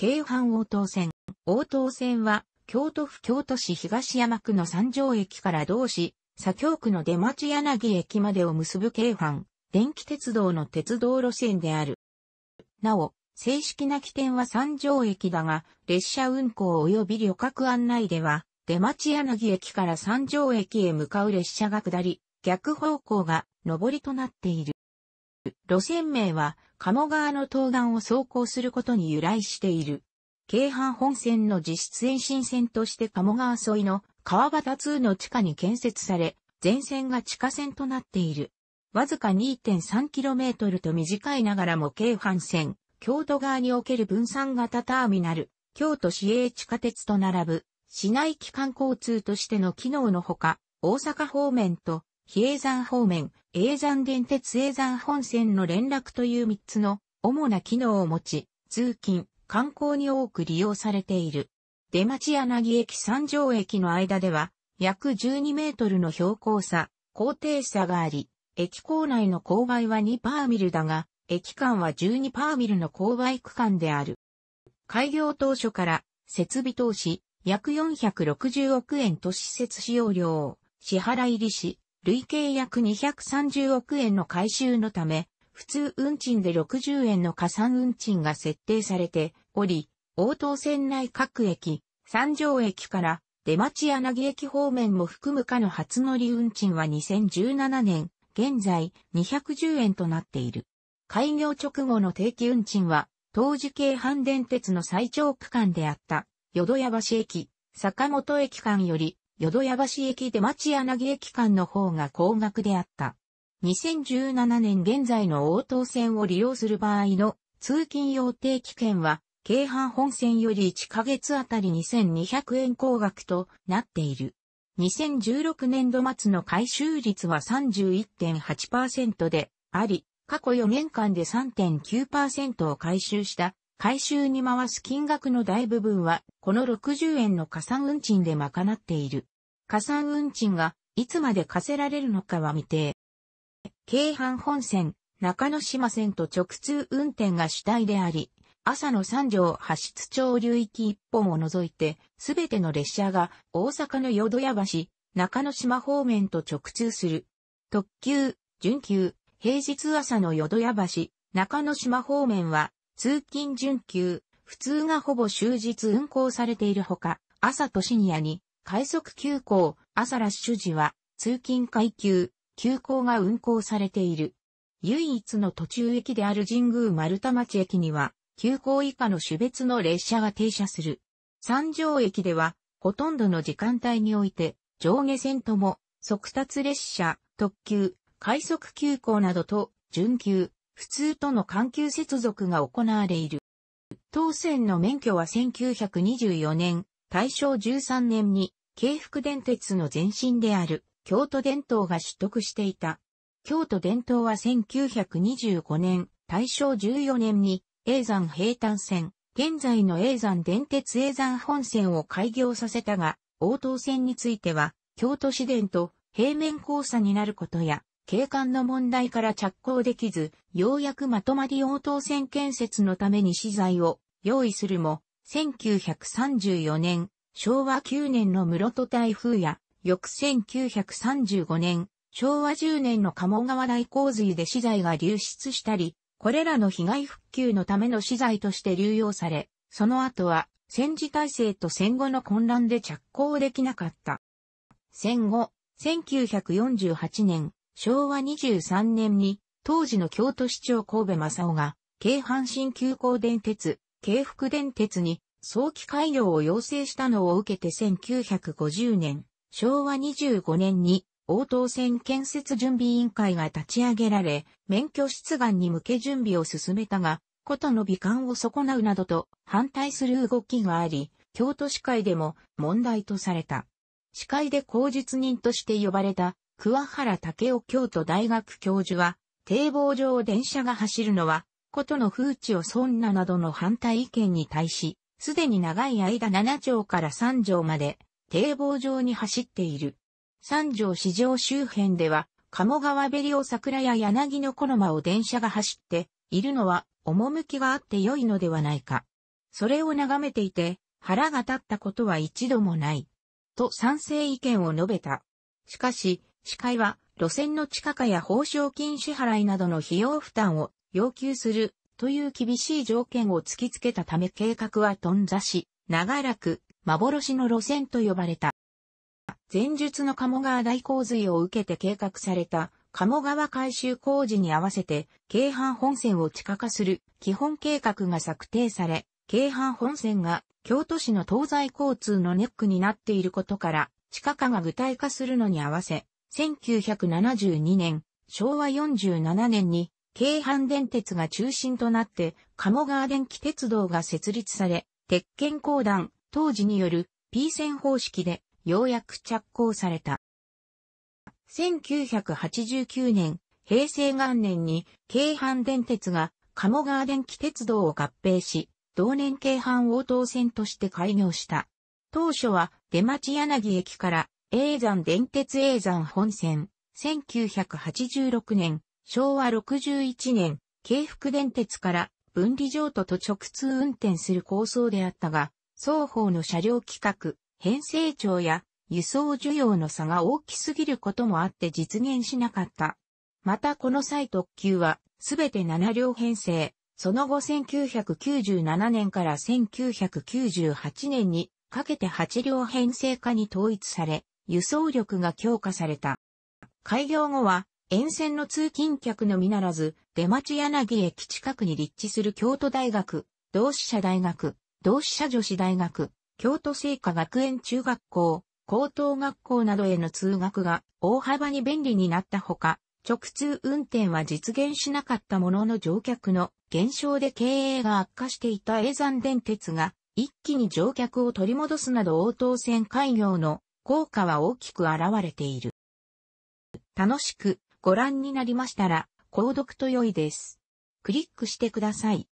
京阪応答線。応答線は、京都府京都市東山区の三条駅から同市、左京区の出町柳駅までを結ぶ京阪、電気鉄道の鉄道路線である。なお、正式な起点は三条駅だが、列車運行及び旅客案内では、出町柳駅から三条駅へ向かう列車が下り、逆方向が上りとなっている。路線名は鴨川の東岸を走行することに由来している。京阪本線の実質延伸線として鴨川沿いの川端2の地下に建設され、全線が地下線となっている。わずか 2.3km と短いながらも京阪線、京都側における分散型ターミナル、京都市営地下鉄と並ぶ、市内機関交通としての機能のほか、大阪方面と比叡山方面、叡山電鉄叡山本線の連絡という3つの主な機能を持ち、通勤、観光に多く利用されている。出町柳駅三条駅の間では、約12メートルの標高差、高低差があり、駅構内の勾配は2パーミルだが、駅間は12パーミルの勾配区間である。開業当初から設備投資約460億円と施設使用料を支払い利子、累計約230億円の回収のため、普通運賃で60円の加算運賃が設定されており、応答線内各駅、三条駅から出町柳駅方面も含むかの初乗り運賃は2017年、現在210円となっている。開業直後の定期運賃は、当時京阪電鉄の最長区間であった、淀屋橋駅、坂本駅間より淀屋橋駅で町柳駅間の方が高額であった。2017年現在の応答線を利用する場合の通勤用定期券は、京阪本線より1ヶ月あたり2200円高額となっている。2016年度末の回収率は31.8%であり、過去4年間で3.9%を回収した回収に回す金額の大部分は、この60円の加算運賃で賄っている。加算運賃が、いつまで課せられるのかは未定。京阪本線、中野島線と直通運転が主体であり、朝の三条発出町流域一本を除いて、すべての列車が大阪の淀屋橋、中野島方面と直通する。特急、準急、平日朝の淀屋橋、中野島方面は通勤準急、普通がほぼ終日運行されているほか、朝とシニアに、快速急行、朝ラッシュ時は、通勤階級、急行が運行されている。唯一の途中駅である神宮丸太町駅には、急行以下の種別の列車が停車する。三条駅では、ほとんどの時間帯において、上下線とも、速達列車、特急、快速急行などと、準急、普通との環球接続が行われる。当線の免許は1924年、大正13年に、京福電鉄の前身である、京都電灯が取得していた。京都電灯は1925年、大正14年に、永山平坦線、現在の永山電鉄永山本線を開業させたが、応答線については、京都市電と平面交差になることや、景観の問題から着工できず、ようやくまとまり応答線建設のために資材を用意するも、1934年、昭和9年の室戸台風や、翌1935年、昭和10年の鴨川大洪水で資材が流出したり、これらの被害復旧のための資材として流用され、その後は戦時体制と戦後の混乱で着工できなかった。戦後、1948年、昭和23年に、当時の京都市長神戸正夫が、京阪神急行電鉄、京福電鉄に、早期開業を要請したのを受けて1950年、昭和25年に、応答線建設準備委員会が立ち上げられ、免許出願に向け準備を進めたが、ことの美観を損なうなどと反対する動きがあり、京都市会でも問題とされた。市会で口実人として呼ばれた桑原武雄京都大学教授は、堤防上を電車が走るのは、ことの風知を損ななどの反対意見に対し、すでに長い間7条から3条まで、堤防上に走っている。3条市場周辺では、鴨川べりを桜や柳の小間を電車が走っているのは、趣があって良いのではないか。それを眺めていて、腹が立ったことは一度もない。と賛成意見を述べた。しかし、司会は、路線の地下化や報奨金支払いなどの費用負担を要求するという厳しい条件を突きつけたため計画は頓挫し、長らく幻の路線と呼ばれた。前述の鴨川大洪水を受けて計画された鴨川改修工事に合わせて京阪本線を地下化する基本計画が策定され、京阪本線が京都市の東西交通のネックになっていることから地下化が具体化するのに合わせ1972年、昭和47年に、京阪電鉄が中心となって、鴨川電気鉄道が設立され、鉄拳公団、当時による P 線方式で、ようやく着工された。1989年、平成元年に、京阪電鉄が鴨川電気鉄道を合併し、同年京阪応答線として開業した。当初は出町柳駅から永山電鉄永山本線、1986年、昭和61年、京福電鉄から分離譲渡と直通運転する構想であったが、双方の車両規格、編成長や輸送需要の差が大きすぎることもあって実現しなかった。またこの際特急はすべて7両編成、その後1997年から1998年にかけて8両編成化に統一され、輸送力が強化された。開業後は、沿線の通勤客のみならず、出町柳駅近くに立地する京都大学、同志社大学、同志社女子大学、京都聖火学園中学校、高等学校などへの通学が大幅に便利になったほか、直通運転は実現しなかったものの乗客の減少で経営が悪化していた永山電鉄が一気に乗客を取り戻すなど応答線開業の効果は大きく現れている。楽しくご覧になりましたら、購読と良いです。クリックしてください。